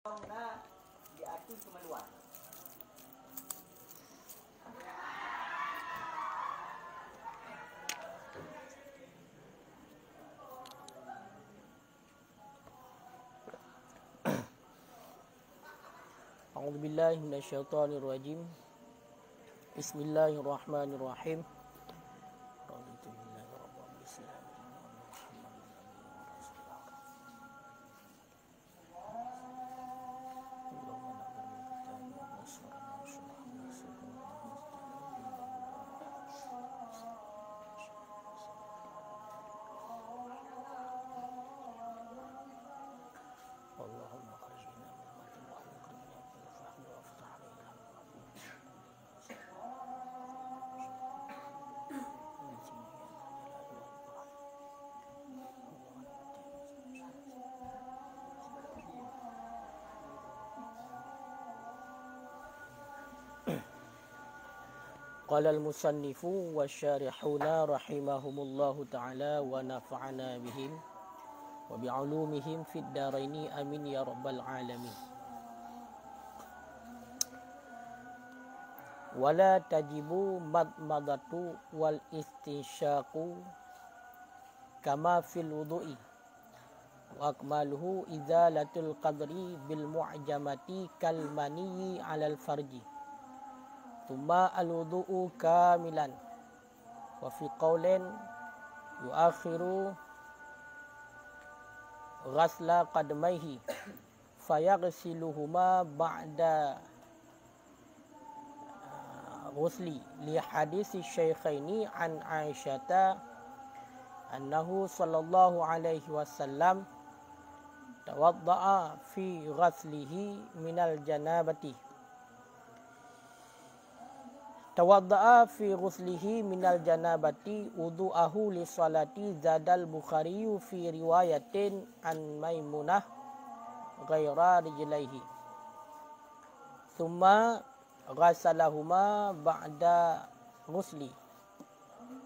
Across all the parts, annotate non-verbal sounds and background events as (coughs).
Kau nak diakui kemaluan أعوذ بالله من الشيطان الرجيم بسم الله الرحمن الرحيم قال المصنف والشارحون رحمهم الله تعالى ونفعنا بهم وبعلومهم في الدارين امين يا رب العالمين ولا تجب مضمضه والاستنشاق كما في الوضوء واكمله ازاله القدر بالمعجمه كالمني على الفرج Tuma al-wudu'u kamilan Wa fi qawlin Yu'akhiru Ghasla qadmaihi Fayaghsiluhuma ba'da ah, Ghusli Li hadisi syaykhaini an Aisyata Annahu sallallahu alaihi wasallam توضأ fi ghaslihi من الجنابه tawadda'a fi ghuslihi minal janabati wudu'ahu li salati zadal bukhari fi riwayatin an maimunah ghaira rijlaihi thumma ghasalahuma ba'da ghusli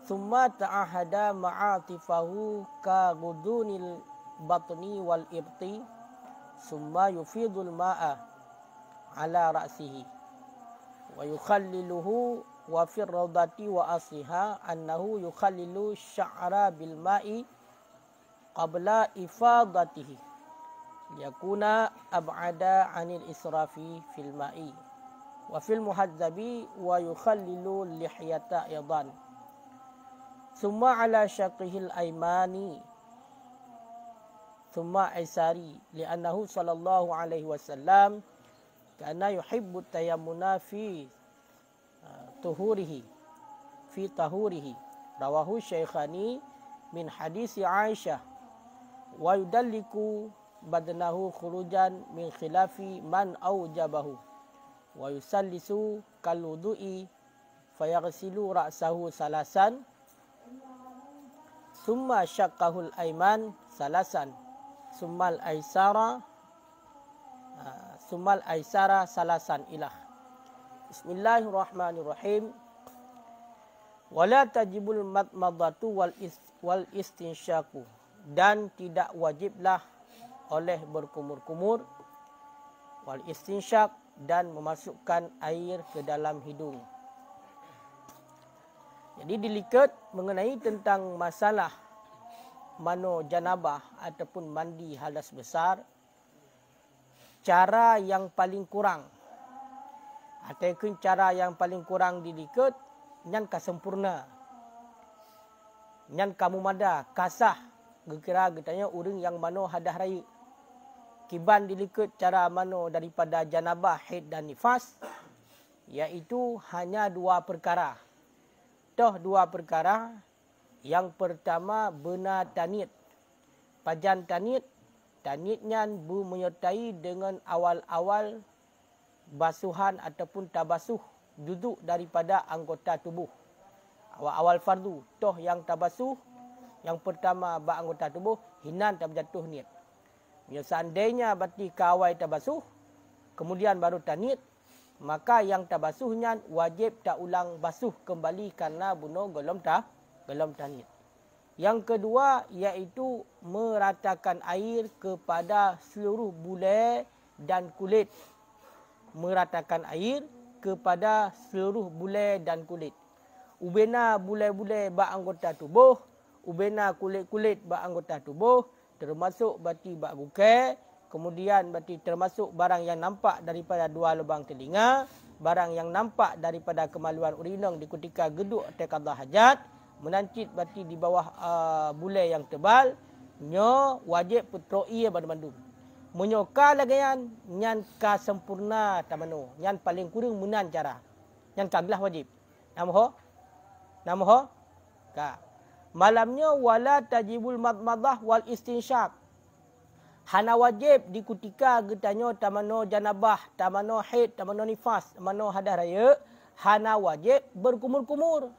thumma ta'ahada ma'atifahu ka gudunil batni wal ibti thumma yufidul ma'a ala ra'sihi ويخلله وفي الروضة وأصلها أنه يخلل الشعر بالماء قبل إفاضته ليكون أبعد عن الإسراف في الماء وفي المهذب ويخلل اللحية أيضا ثم على شقه الأيمان ثم عساري لأنه صلى الله عليه وسلم karena yuhibbu tayammuna fi ah, tuhurihi fi tahurihi rawahu syaikhani min hadis Aisyah wa yudalliku badnahu khurujan min khilafi man aujabahu wa yusallisu kaludu'i fayaghsilu ra'sahu salasan summa syaqqahul aiman salasan summal aisara sumal aisara salasan ilah. Bismillahirrahmanirrahim. Wala tajibul matmadatu wal wal istinsyaku dan tidak wajiblah oleh berkumur-kumur wal istinsyak dan memasukkan air ke dalam hidung. Jadi dilikat mengenai tentang masalah mano janabah ataupun mandi hadas besar cara yang paling kurang ataupun cara yang paling kurang didikut yang ka yang kamu mada kasah kira getanya urang yang mana hadah raya kiban dilikut cara mana daripada janabah haid dan nifas iaitu hanya dua perkara toh dua perkara yang pertama benar tanit pajan tanit Tanitnya bu menyertai dengan awal-awal basuhan ataupun tabasuh duduk daripada anggota tubuh. Awal-awal fardu, toh yang tabasuh, yang pertama ba anggota tubuh, hinan tak berjatuh niat. Bila seandainya berarti kawai tabasuh, kemudian baru tanit, maka yang tabasuhnya wajib tak ulang basuh kembali karena bunuh golom tak, golom tanit. Yang kedua iaitu meratakan air kepada seluruh bulir dan kulit. Meratakan air kepada seluruh bulir dan kulit. Ubena bulir-bulir anggota tubuh, ubena kulit-kulit anggota tubuh, termasuk bati buke, kemudian bati termasuk barang yang nampak daripada dua lubang telinga, barang yang nampak daripada kemaluan urinong di kutika geduk tekadah hajat, menancit berarti di bawah uh, bulai yang tebal nyo wajib petroi ya bandu bandu menyoka lagi yang yang ka sempurna tamano yang paling kurang menan cara nyan kaglah wajib namo namo ka malamnya wala tajibul madmadah wal istinsyak hana wajib dikutika getanyo tamano janabah tamano haid tamano nifas tamano hadah raya hana wajib berkumur-kumur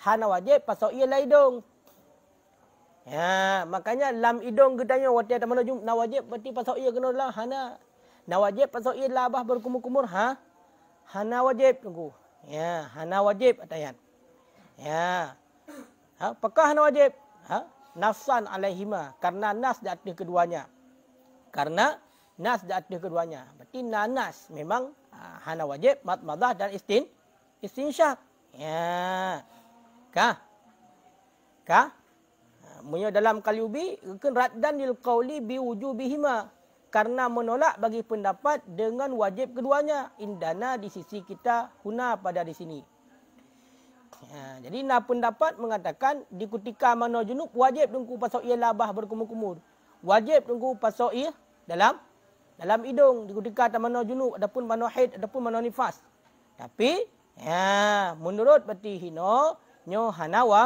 hana wajib pasal ia laidung. Ya, makanya lam idung gedanya waktu ada mana jumpa wajib berarti pasal ia kena lah hana. Na wajib pasal ia labah lah berkumur-kumur ha. Hana wajib tunggu. Ya, hana wajib atayan. Ya. Ha, pekah hana wajib. Ha? Nafsan alaihima karena nas di atas keduanya. Karena nas di atas keduanya. Berarti nanas memang ha, hana wajib mat madah dan istin istinsyah. Ya. Ka? Ka? Ha, Munya dalam kali ubi, kan raddan lil qawli bi wujubihima. Karena menolak bagi pendapat dengan wajib keduanya. Indana di sisi kita, huna pada di sini. Ha, jadi na pendapat mengatakan dikutika mana junub wajib tunggu pasal ia labah berkumur-kumur. Wajib tunggu pasal ia dalam dalam hidung dikutika tak mana junub ataupun mana haid ataupun mana nifas. Tapi ha, menurut berarti hino nyo hanawa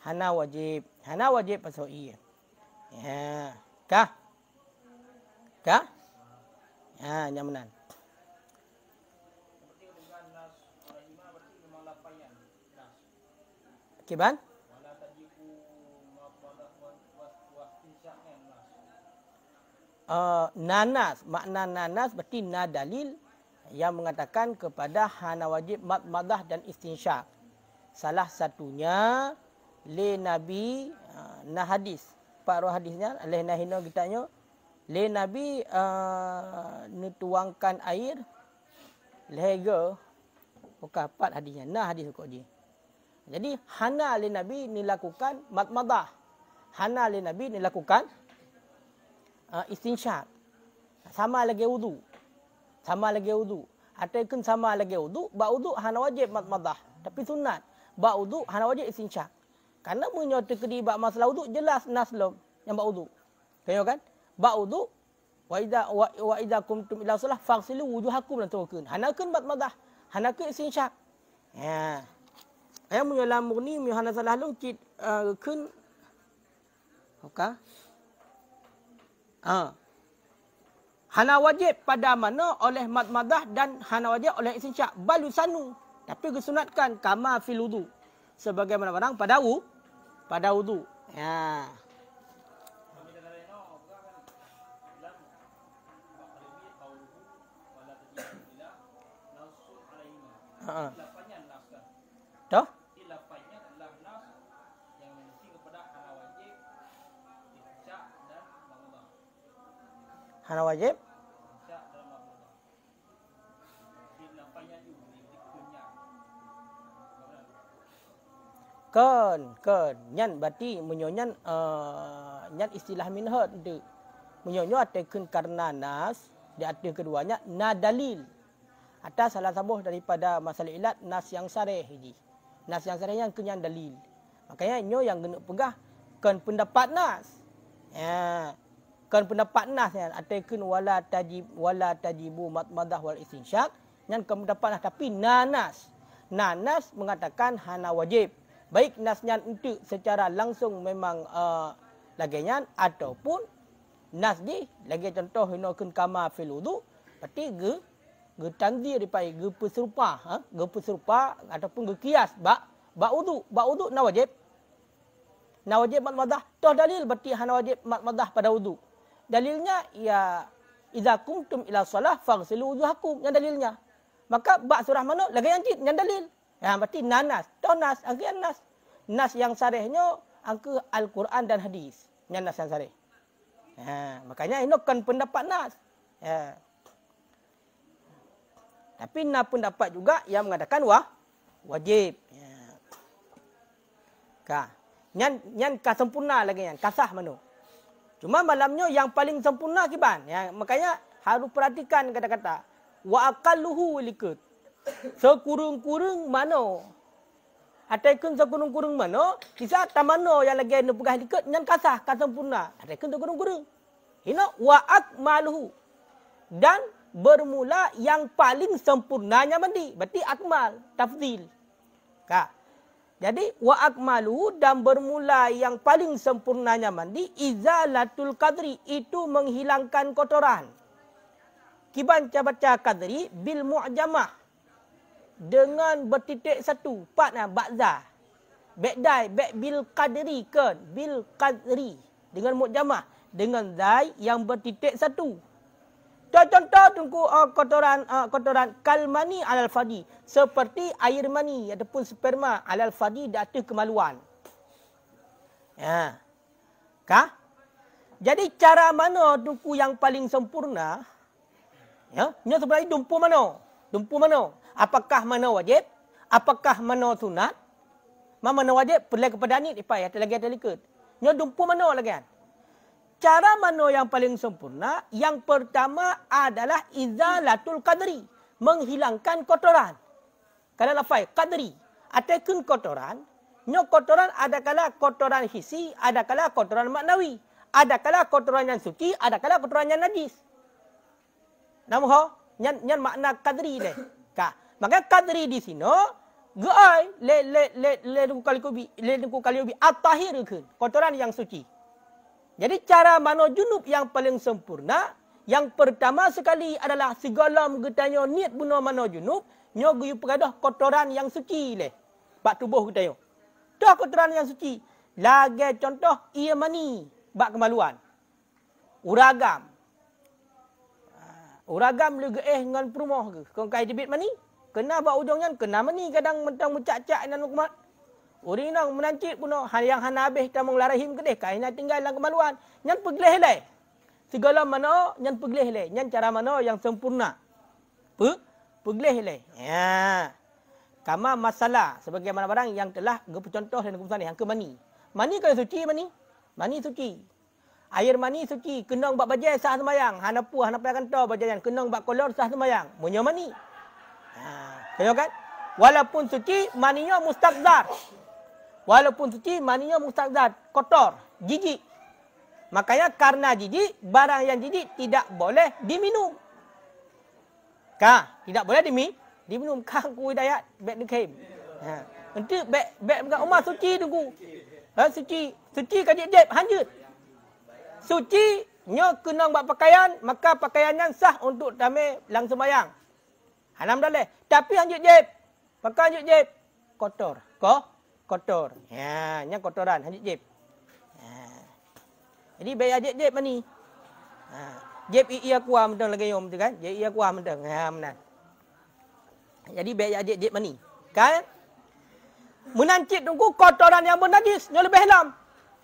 hana wajib hana wajib pasal i e. ya ka ka ha ya, nyamanan okey ban Uh, nanas makna nanas berarti dalil yang mengatakan kepada hana wajib mad madah dan istinsyak salah satunya le nabi ha, na hadis empat roh hadisnya leh nah hina kitanya le nabi ha, uh, tuangkan air lega bukan empat hadisnya na hadis kok di jadi hana le nabi ni lakukan matmadah hana le nabi ni lakukan uh, ha, istinsyab sama lagi wudu sama lagi wudu ataupun sama lagi wudu ba wudu hana wajib matmadah tapi sunat Bak uduk, hana wajib istinsyak. Karena menyatu kedi bab masalah uduk jelas naslum yang bak uduk, Tengok kan? bak uduk, wa idza wa, wa idza kuntum ila salah fagsilu wujuhakum dan tawakkun. Hanakun bab madah. Hanakun istinsyak. Ya. Ayam munyo lam murni munyo hanak salah lu kit uh, eh, kun Okey. Ha. Hana wajib pada mana oleh mad madah dan hana wajib oleh isinca syak balu sanu. Tapi kesunatkan kama fil wudu. Sebagaimana orang pada wu pada wudu. Ya. Tuh? Hana wajib. kon kon nyan berarti menyonyan uh, eh, nyan istilah minhad de menyonyo atekun karena nas di atas keduanya nadalil atas salah satu daripada masalah ilat nas yang sareh ini nas yang sareh yang kenyan dalil makanya nyo yang genuk pegah kan pendapat nas ya kan pendapat nas yang atekun wala tajib wala tajibu matmadah wal istinsyak yang kamu dapat nas tapi nanas nanas mengatakan hana wajib baik nasnya untuk secara langsung memang uh, lagenya ataupun nas di lagi contoh ino kun kama filudu, berarti ge ge tanzi ripai ge peserupa ha ge peserupa ataupun ge kias ba ba wudu ba wudu na wajib na wajib mat madah toh dalil berarti han wajib mat madah pada wudu dalilnya ya idza kuntum ila salah faghsilu wudhuakum yang dalilnya maka ba surah mana lagi yang cit yang dalil Ya, berarti nanas. Tau nas, angka nas. Nas yang sarihnya, angka Al-Quran dan hadis. Yang nas yang sarih. Ya, makanya ini kan pendapat nas. Ya. Tapi nak pendapat juga yang mengatakan wah wajib. Ya. Ka. Yang yang ka sempurna lagi yang kasah mana? Cuma malamnya yang paling sempurna kiban. Ya, makanya harus perhatikan kata-kata wa aqalluhu likut sekurung-kurung mano ataikun sekurung-kurung mana? kisah tamano yang lagi ne pegah dikat nyang kasah kan sempurna ataikun sekurung-kurung ino wa akmaluhu dan bermula yang paling sempurnanya mandi berarti akmal tafdil ka jadi wa akmalu dan bermula yang paling sempurnanya mandi izalatul kadri itu menghilangkan kotoran. Kiban cabaca kadri bil mu'jamah dengan bertitik satu. pak lah, Ba'za. Ba'dai, bek bil qadri kan. Bil qadri. Dengan mu'jamah. Dengan zai yang bertitik satu. Contoh-contoh tunggu uh, kotoran uh, kotoran kalmani alal fadi. Seperti air mani ataupun sperma alal fadi datang kemaluan. Ya. Kah? Jadi cara mana tunggu yang paling sempurna? Ya, ini sebenarnya dumpu mana? Dumpu mana? apakah mana wajib, apakah mana sunat, mana mana wajib, perlahan kepada ni, apa ya, ada lagi, ada lagi. Nyo dumpu mana lagi kan? Cara mana yang paling sempurna, yang pertama adalah izalatul qadri, menghilangkan kotoran. Kalau lafai, qadri, ataikun kotoran, nyo kotoran ada adakala kotoran hisi, ada adakala kotoran maknawi. ada Adakala kotoran yang suci, adakala kotoran yang najis. Namun, ho, yang, yang makna kadri deh. Kak. Maka kadri di sini, gai le le le le kali kalikubi le kali kalikubi atahir kan kotoran yang suci. Jadi cara mana junub yang paling sempurna? Yang pertama sekali adalah segala mengetanya niat buna mana junub, nyogu pegadah kotoran yang suci le. pak tubuh kita yo. Dah kotoran yang suci. Lagi contoh ia mani bak kemaluan. Uragam. Ha, uragam lega eh dengan perumah ke? Kau kaya jebit mani? kena buat hujung jan kena meni kadang mentang mencak-cak dan urin orang nak menancit pun hal yang hana habis kita mengelarahim kedih kainah tinggal dalam kemaluan nyan pegelih lai segala mana nyan pegelih lai nyan cara mana yang sempurna pe pegelih lai ya kama masalah sebagaimana barang yang telah contoh dan hukum yang kemani mani kalau suci mani mani suci Air mani suci, kenong buat bajai sah semayang. Hana puah, hana kentau bajai yang kenong buat kolor sah semayang. Menyamani. mani kan, Walaupun suci, maninya mustaqdar. Walaupun suci, maninya mustaqdar. Kotor. Jijik. Makanya karena jijik, barang yang jijik tidak boleh diminum. Ka, tidak boleh diminum. diminum kang kui dayat bek ni kem. Ha. Nanti bek bek dekat suci tunggu. Ha suci, suci ka jep jep hanjut. Suci nyo kena buat pakaian, maka pakaian yang sah untuk tame langsung bayang. Alam dalil. Tapi yang jib-jib. Maka yang Kotor. Ko? Kotor. Ya, ini kotoran. Yang jib Ya. Jadi bayar jib-jib mana ni? Ha. Jib iya kuah mentang lagi yang kan? Jib iya kuah mentang. Ya, ha, mana? Jadi bayar jib-jib mana ni? Kan? Menancit tunggu kotoran yang bernajis. Yang lebih dalam.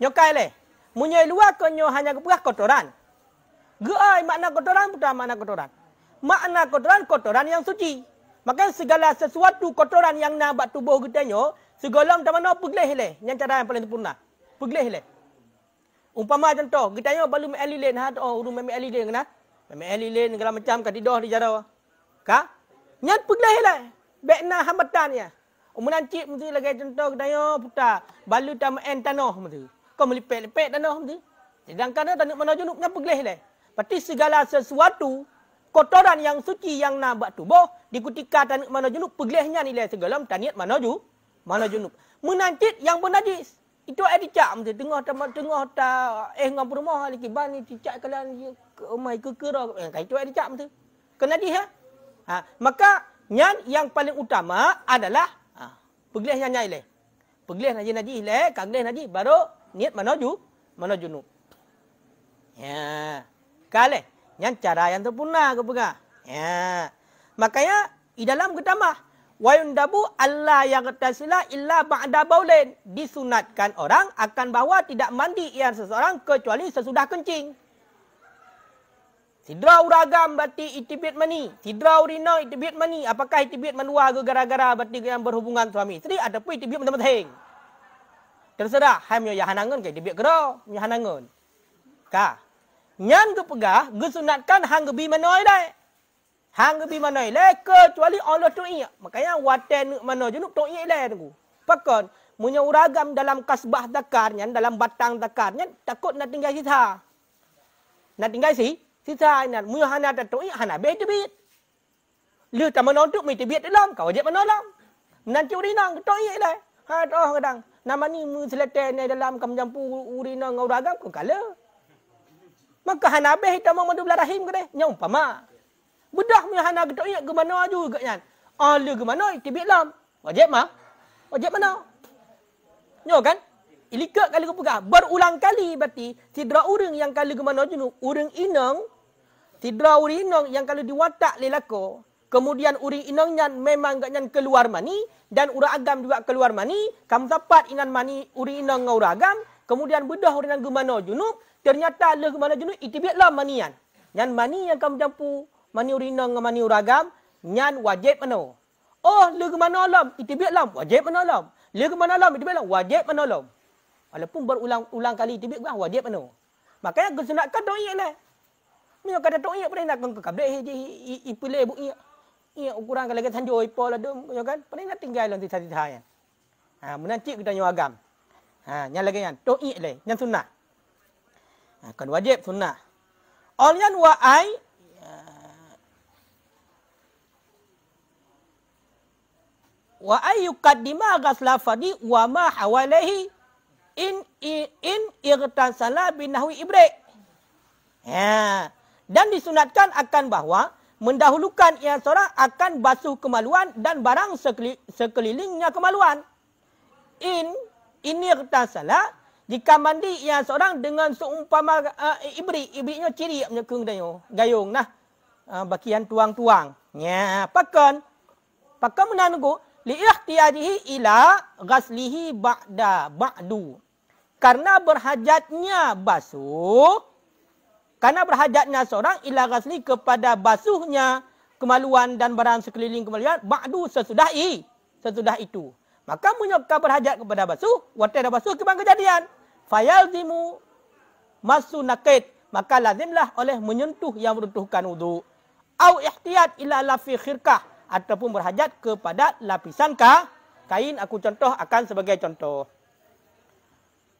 Nyokai leh. Munyai luar kenyo hanya kepegah kotoran. Gua makna kotoran, putar makna kotoran makna kotoran kotoran yang suci. Maka segala sesuatu kotoran yang na buat tubuh kita nyo, segala macam mana pegleh leh. Yang cara yang paling sempurna. Pegleh leh. Umpama contoh, kita nyo belum meli leh ha? oh urung meli leh kena. Meli leh segala macam kat tidur di jarawa. Ka? Nyat pegleh leh. Bek nak hambatan ya. Ha? Umunan cik mesti lagi contoh kita nyo putar. Balu tak main tanah mesti. Kau melipet-lipet tanah mesti. Sedangkan tanah mana junuk nyat pegleh leh. Pasti segala sesuatu kotoran yang suci yang nak buat tubuh dikutika dan mana junub pegelihnya nilai segala taniat mana ju mana junub menancit yang pun itu ada cak mesti tengah tengah tengah ta eh ngam rumah lagi ban ni cicak kalian ke rumah ke kera yang eh, itu ada cak mesti kena dia ya? ha? maka yang yang paling utama adalah ha pegelih yang nyai le pegelih najis najis le kangleh najis baru niat mana ju mana junub ya kaleh yang cara yang sempurna ke bukan? Ya. Makanya di dalam kita mah, wa yundabu alla yaghtasila illa ba'da baulin disunatkan orang akan bawa tidak mandi yang seseorang kecuali sesudah kencing. Sidra uragam bati itibit mani. Sidra urina itibit mani. Apakah itibit menua ke gara-gara berarti yang berhubungan suami isteri ataupun itibit menemating. Terserah. Hai punya yang hanangan ke itibit kera. Yang hanangan. Kah? Nyan ke pegah, gesunatkan hang bi mana dai. Hang bi mana dai kecuali Allah tu iya. Makanya waten mana je nak tok iya lain aku. Pakon munya uragam dalam kasbah zakarnya dalam batang zakarnya takut nak tinggal sisa. Nak tinggal si sisa ini munya hana ta tok iya hana beh debit. Lu ta mana tu mesti biat dalam kau je mana dalam. Nanti nang tok iya lain. Ha orang kadang. Nama ni mu ni dalam kamjampu urinang uragam kau kalah. Maka hana habis kita mau mandu belah rahim ke deh. Nya umpama. Bedah punya hana getuk ingat ke mana juga kan. Ahli ke mana itu biklam. Wajib mah. Wajib mana? Nya kan? Ilika kali kepuka. Berulang kali berarti tidra urang yang kali ke mana junu. Urang inang. Tidra urang inang yang kali diwatak lelako. Kemudian urang inangnya memang gaknya keluar mani. Dan urang agam juga keluar mani. Kamu dapat inan mani urang inang dengan urang agam. Kemudian bedah urang inang ke mana junub ternyata ada mana jenuh itibiatlah manian nyan mani yang kamu campur mani urina dengan mani uragam nyan wajib mana oh le kemana alam itibiatlah wajib mana alam le kemana alam itibiatlah wajib mana alam walaupun berulang-ulang kali itibiat bukan wajib mana makanya kesenakan doa ialah Mereka kata tu iya pernah nak kongkak kabel hiji eh, eh, eh, ipule bu iya iya ukuran kalau kita sanjoi oh, pol ada lah, ya kan pernah nak tinggal nanti satu hari ha menanti kita nyawa ha nyala lagi yang tu iya le lah, yang sunnah akan wajib sunnah. Olian uh, wa ai wa ai yuqaddima ghasla fadi wa ma hawalihi in in irtasala binahwi ibrik. Ya. Dan disunatkan akan bahawa mendahulukan ia seorang akan basuh kemaluan dan barang sekelilingnya kemaluan. In ini irtasala jika mandi yang seorang dengan seumpama uh, ibri, ibrinya ciri menyekung dayo, gayung nah. Uh, bakian tuang-tuang. Ya, pakan. Pakan menanggu li ihtiyajihi ila ghaslihi ba'da ba'du. Karena berhajatnya basuh. Karena berhajatnya seorang ila ghasli kepada basuhnya kemaluan dan barang sekeliling kemaluan ba'du sesudah i. Sesudah itu. Maka punya kau berhajat kepada basuh, watai dah basu kebang kejadian. Fayalzimu masu nakit. Maka lazimlah oleh menyentuh yang meruntuhkan wudhu. Au ihtiyat ila lafi khirkah. Ataupun berhajat kepada lapisan kah. Kain aku contoh akan sebagai contoh.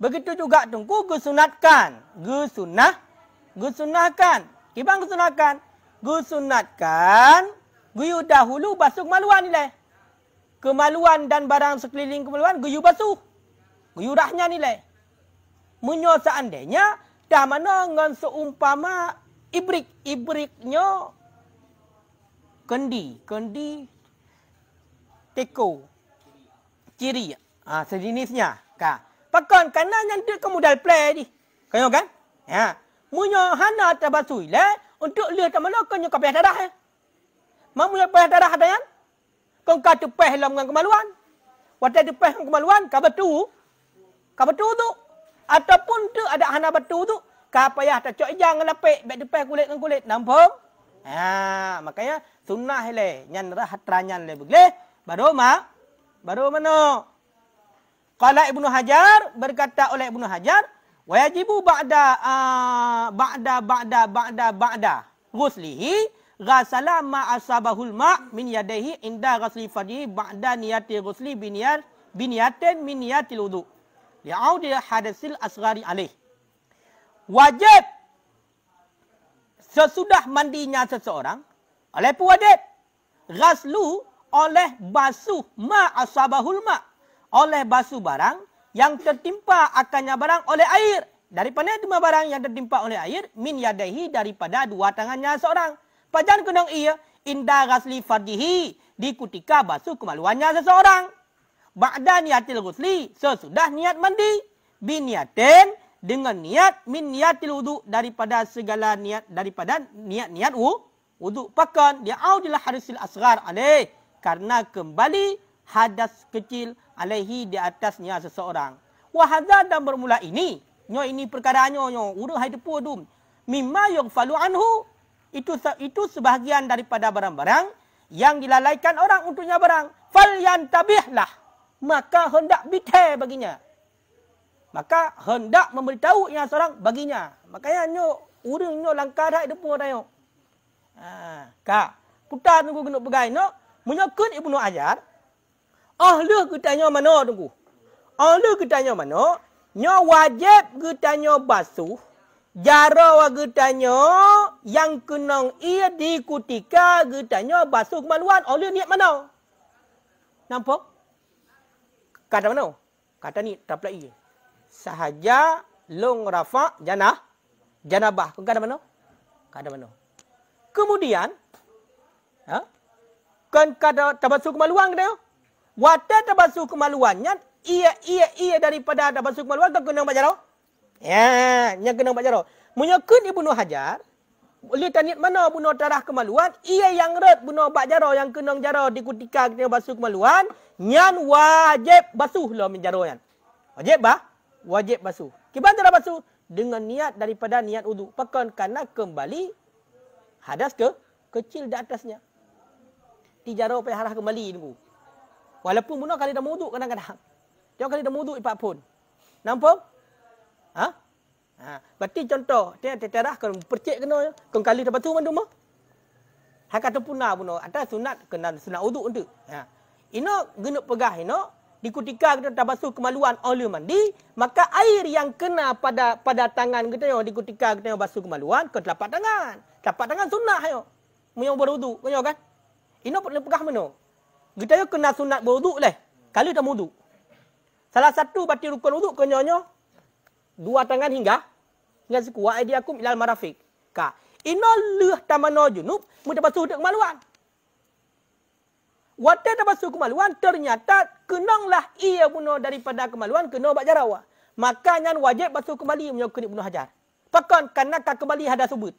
Begitu juga tunggu gusunatkan, gusunah, gusunahkan, Kibang gusunahkan, gusunatkan, Guyu dahulu basuh maluan nilai kemaluan dan barang sekeliling kemaluan geyu basuh. Geyu rahnya nilai. Menyo seandainya dah mana dengan seumpama ibrik ibriknya kendi, kendi teko ciri ah ha, sejenisnya ka. Pakon kena dia ke modal play ni, Kayo kan? Ya. Munyo hana tabasuile untuk lihat mana kenyo kapiah darah. Eh. Mamu yang payah darah dayan? Kau kata tepih dalam dengan kemaluan. Waktu tepih dengan kemaluan, kau betul. Kau betul tu. Ataupun tu ada anak betul tu. Kau payah tak cok ijang dengan lapik. Bek tepih kulit dengan kulit. Nampak? Ha, makanya sunnah le, nyan rah teranyan le begle. Baru mak, baru mana? Kala ibnu Hajar berkata oleh ibnu Hajar, wajibu ba'da, uh, ah, ba'da ba'da ba'da ba'da ba'da ghuslihi ma asabahul ma min yadaihi inda ghasli fadhi ba'da niyati ghusli biniyat biniyatin min niyatil wudu li'audi hadisil asgari alaih wajib sesudah mandinya seseorang oleh puwajib ghaslu oleh basuh ma asabahul ma oleh basuh barang yang tertimpa akannya barang oleh air daripada dua barang yang tertimpa oleh air min yadaihi daripada dua tangannya seorang pajan kenang iya indah rasli fardihi di kutika basuh kemaluannya seseorang. Ba'da niatil rusli sesudah niat mandi. Biniatin dengan niat min niatil wudu daripada segala niat daripada niat-niat wudu. Pakan dia audilah harisil asgar alaih. Karena kembali hadas kecil alaihi di atasnya seseorang. Wahadah dan bermula ini. Nyo ini perkara nyo nyo. Uruh hai tepuh dum. Mimma yang falu anhu itu itu sebahagian daripada barang-barang yang dilalaikan orang untuknya barang fal yantabihlah maka hendak bitai baginya maka hendak memberitahu yang seorang baginya makanya nyo urung nyo langkah dai depo dayo ha ka putar nunggu genuk begai nyo menyekut ibnu ajar ahli kutanya mana tunggu lu ahli kutanya mana nyo wajib kutanya basuh Jara warga tanya yang kenang ia dikutika warga tanya basuh kemaluan oleh niat mana? Nampak? Kata mana? Kata ni tak pelak iya. Sahaja long rafa janah bah. Kata mana? Kata mana? Kemudian ha? kan kata tabasuh kemaluan dia? Wata tabasuh kemaluannya ia ia ia daripada tabasuh kemaluan kau kena baca jarak. Ya, nya kena buat jarak. Menyakut Ibnu Hajar, boleh tanya mana bunuh tarah kemaluan, ia yang red bunuh buat jarak yang kena jarak dikutika kena basuh kemaluan, nyan wajib basuh lah menjarak. Wajib bah? Wajib basuh. Kibat darah basuh? Dengan niat daripada niat uduk. Pakan Kena kembali hadas ke? Kecil di atasnya. Di jarak payah arah kembali ni. Walaupun bunuh kali dah muduk kadang-kadang. Tiap kali dah muduk ipak pun. Nampak? Ha? Ha. Berarti contoh, dia terterah kalau percik kena, kena kali tempat tu mana rumah. Hak kata punah pun, atas sunat kena sunat uduk untuk. Ha. Ino genuk pegah ino dikutika kita tabasuh kemaluan oleh mandi maka air yang kena pada pada tangan kita yang dikutika kita basuh kemaluan ke telapak tangan telapak tangan sunat yo munyo berwudu munyo kan ino perlu pegah mano kita kena sunat berwudu leh kalau tak wudu salah satu batin rukun wudu kenyonyo dua tangan hingga hingga siku wa aydiakum ilal marafiq ka inna lah tamanna junub mutabasu hudak kemaluan wa tabasu kemaluan ternyata kenanglah ia bunuh daripada kemaluan kena bak jarawa maka nyan wajib basu kembali menyokuni bunuh hajar pakon kerana ka kembali hada subut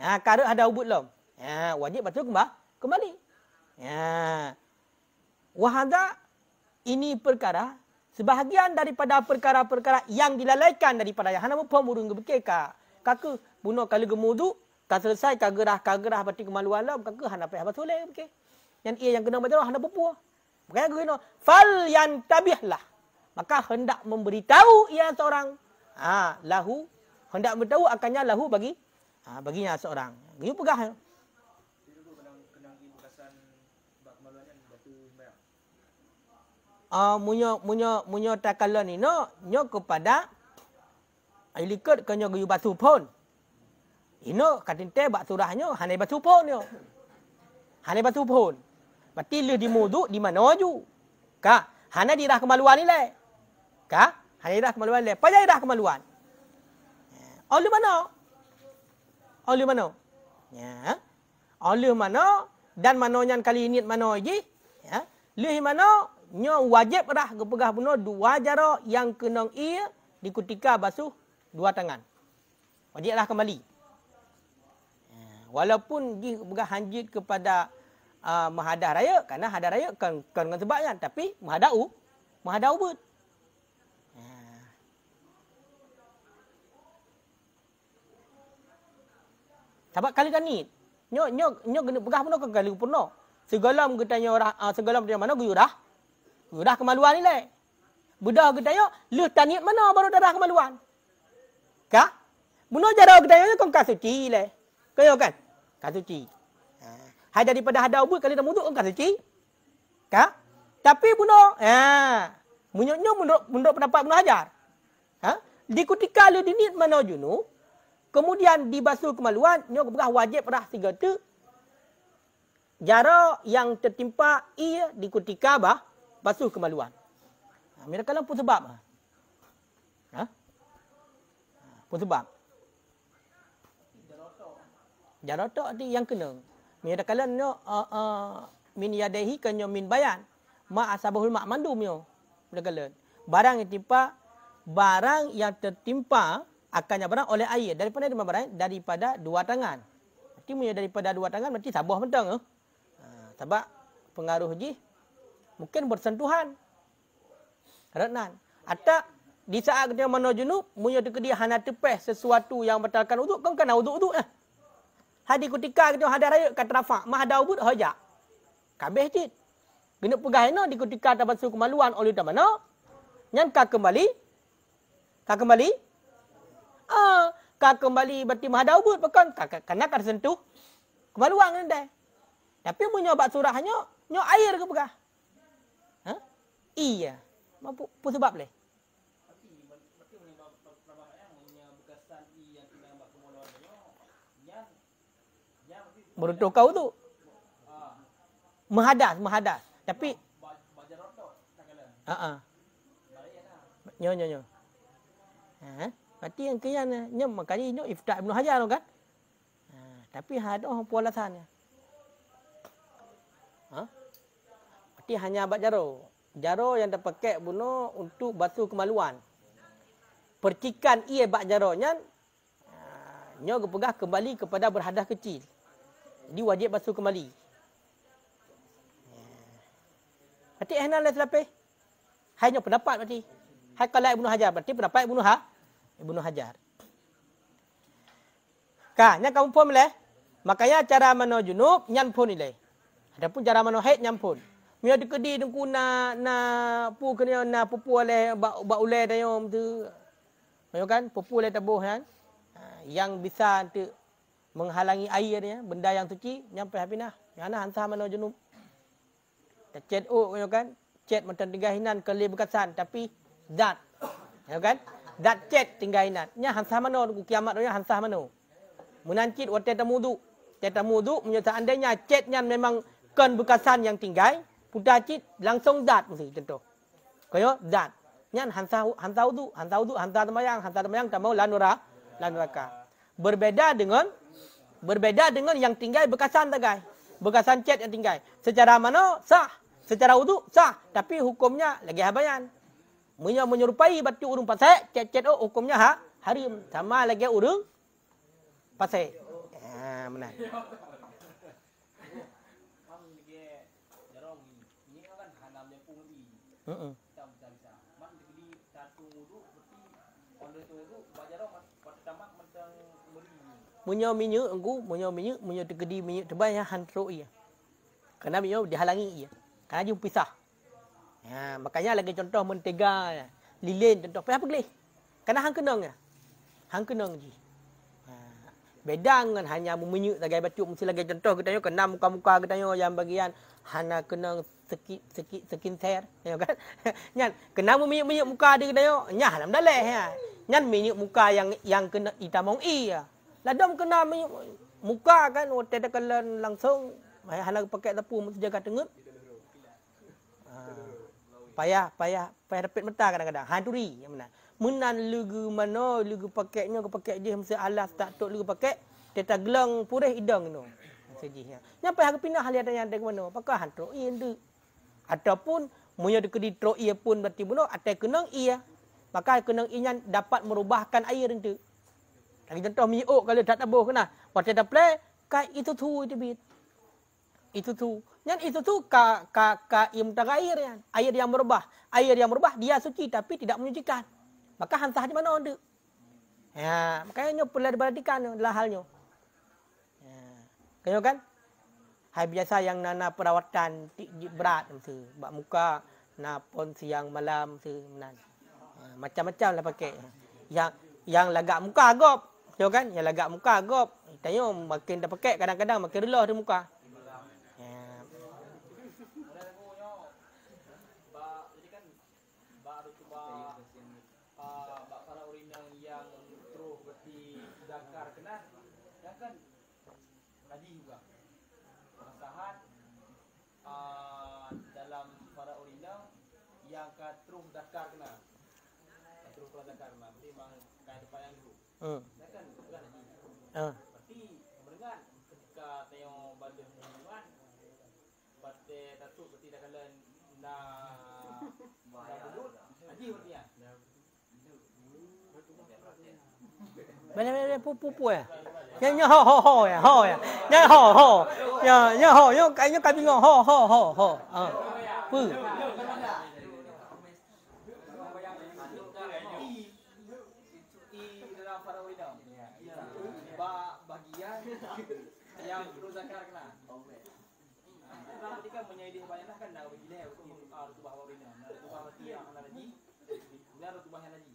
ha ya, kare hada ubut lom ha ya, wajib basu kembali kembali ha ya. ini perkara sebahagian daripada perkara-perkara yang dilalaikan daripada yang hanamu murung kebekeka. kaku bunuh kali gemudu, tak selesai kagerah kagerah berarti kemaluan lah. Kaka hanapai apa soleh kebeke. Yang ia yang kena berjalan, hanapai puah. Bukan yang kena. Fal yang tabihlah. Maka hendak memberitahu ia seorang. ha, lahu. Hendak memberitahu akannya lahu bagi. ha, baginya seorang. Ini pegah. uh, munya munya munya takala ni no nyo kepada ailikot kanyo gyu batu pon ino katin te bak surahnyo hanai batu pon yo hanai batu pon berarti le di mudu di mano ju ka hanai dirah kemaluan ni le ka hanai dirah kemaluan le pajai dirah kemaluan oleh mano, oleh mano, ya oleh mana dan mano nyan kali ini mano lagi ya lih mana nyo wajib dah gepegah puno dua jaro yang kenong ia dikutika basuh dua tangan. Wajib dah kembali. Ya, walaupun di pegah hanjit kepada uh, mahadah raya kerana hadah raya kan kan dengan sebab kan tapi mahadah u mahadah ya. Sebab kali kan ni nyo nyo nyo kena pegah puno kan kali puno. Segala mengetanya orang segala mengetanya mana guyu dah. Dah kemaluan ni lah. Budak kita tanya, lu tanya mana baru darah kemaluan? Kak? Bunuh jarak kita tanya, kau suci lah. Kau kan? Kau suci. Ha. Hai daripada hadau buat kali nak mutuk kau suci. Kak? Tapi bunuh, ha. Munyuknya menurut, menurut pendapat bunuh hajar. Ha? Dikutika lu dinit mana junu. Kemudian dibasuh kemaluan, nyo berah wajib dah tiga tu. Jarak yang tertimpa iya dikutika bah basuh kemaluan. Mereka ha, kalam pun sebab. Ha? ha? ha pun sebab. Jarotok ni yang kena. Mereka kalam ni uh, uh, min yadehi kanya min bayan. Ma asabahul ma mandu mio. Mira kalam. Barang yang tertimpa barang yang tertimpa akannya barang oleh air daripada lima barang daripada dua tangan. Berarti punya daripada dua tangan berarti sabah mentang eh. Ha, sebab pengaruh je mungkin bersentuhan. Renan. ada di saat kita mana junub, punya tu dia hana tepeh sesuatu yang batalkan uduk, kau kena uduk-uduk lah. Eh. Hadi kutika kita hadar raya, kata rafak, mah ada ubud, hajak. Kabeh cik. Kena pegah ini, di kutika tak basuh kemaluan oleh tak mana. Yang kembali, kau kembali, ah, kau kembali berarti mah ada ubud, kan? Kena kena sentuh kemaluan kan dah. Tapi punya bak surahnya, nyok air ke pegah? Iya. apa pun sebab leh. Meruntuh kau tu. Ah. Menghadas, menghadas. Tapi Ha Nyo nyo nyo. Ha, mati yang kian eh. nyo makari nyo iftah Ibnu Hajar kan. Ha, tapi hadoh pualasan. Ha? Mati hanya abad jaruh jaro yang terpakai buno untuk batu kemaluan. Percikan ia bak jaro nya ah, nyo gepegah kembali kepada berhadah kecil. Jadi wajib basuh kembali. Berarti ya. ehna lah selapai. Hai nyo pendapat berarti. Hai kalai ibnu Hajar berarti pendapat ibnu ha ibnu Hajar. Ka nya kamu pun le. Makanya cara mano junub nyampun pun ile. Adapun cara mano haid nyan Mia di kedi de ku na na pu kena na pupu ale ba ba ule da yo tu. Mayo kan pupu ale tabuh kan. Ha, yang bisa tu menghalangi air ya, benda yang suci nyampe habis nah. Yang nah hansa mano junub. Oh, Ta chet o kan. Chet menten tinggal hinan kali bekasan tapi zat. Mayo kan. Zat chet tinggal hinan. Nya hansa mano ku kiamat nya hansa mano. Munancit wate tamudu. Tetamudu menyata andainya chetnya memang kan bekasan yang tinggal udah cit langsung dat mesti contoh. Kayo dat. Nyan hansa hansa udu hansa udu hansa temayang hansa temayang tak mau lanura lanuraka. Berbeza dengan berbeza dengan yang tinggal bekasan tegai. Bekasan cat yang tinggal. Secara mana sah? Secara udu sah, tapi hukumnya lagi habayan. Menya menyerupai batu urung pasai, cat-cat oh hukumnya ha harim sama lagi urung pasai. Ah, menang. Tak bisa-bisa. Mak negeri satu muduk, berarti pada tu muduk, bajar orang terbaik yang hantuk ia. Kerana minyak dihalangi ia. Kerana dia ya. pisah. Ya, makanya lagi contoh mentega, ya. lilin contoh. Apa lagi? Kerana hang kenang ya. Hang ji. je. Ya, beda dengan hanya meminyuk lagi batuk. Mesti lagi contoh kita tanya. Kena muka-muka kita tanya yang bagian. Hana kenang sekit sekit sekin ter ya kan (laughs) nyan kena minyak minyak muka dia kena nyah lah dalam dalam ha ya. nyan minyak muka yang yang kena itamong i e, ya ladam kena minyak muka kan hotel oh, dekat lan langsung mai halang pakai tepu jaga tengut ah. payah payah payah repit mata kadang-kadang haduri yang mana menan lugu mana? lugu paketnya ke paket je mesti alas tak tok lugu paket teta gelang purih idang tu Sejihnya. ya nyampe hari pindah hali ada yang ada ke mana apakah hantu indu ataupun munya de kedi tro ia pun berarti bunuh atai kenang ia maka kenang inya dapat merubahkan air itu lagi contoh miok oh, kalau tak tabuh kena waktu ada play kai itu tu itu bit itu tu nyan itu tu ka ka ka im air yang air yang merubah air yang merubah dia suci tapi tidak menyucikan maka hantar di mana onde ya makanya nyo perlu diperhatikan dalam halnyo ya kenyo kan Hai biasa yang nana perawatan berat tu. Bak muka na pon siang malam tu menan. Ha, macam-macam lah pakai. Yang yang lagak muka gop. Tengok kan? Yang lagak muka gop. Tanya makin dah pakai kadang-kadang makin relah dia muka. katrum Dakar kena. Katrum Kuala Dakar kena. Mesti memang kaya tempat yang dulu. Hmm. Dah kan bukan lagi. Ha. Berarti berdengar ketika tengok bandar pengumuman Bate Datuk berarti dah kala nak dah berdut. Haji berarti ya. Mana mana pu pu pu ya? Yang yang ho ho ho ya, ho ya. Yang ho ho, yang yang ho, yang kain yang kain bingung ho ho ho ho. Ah, pu. yang belum zakar kena. Oh, baik. Nanti kan dah wajib untuk mengkar ah, tubuh awal bina. lagi. Biar tubuh yang lagi.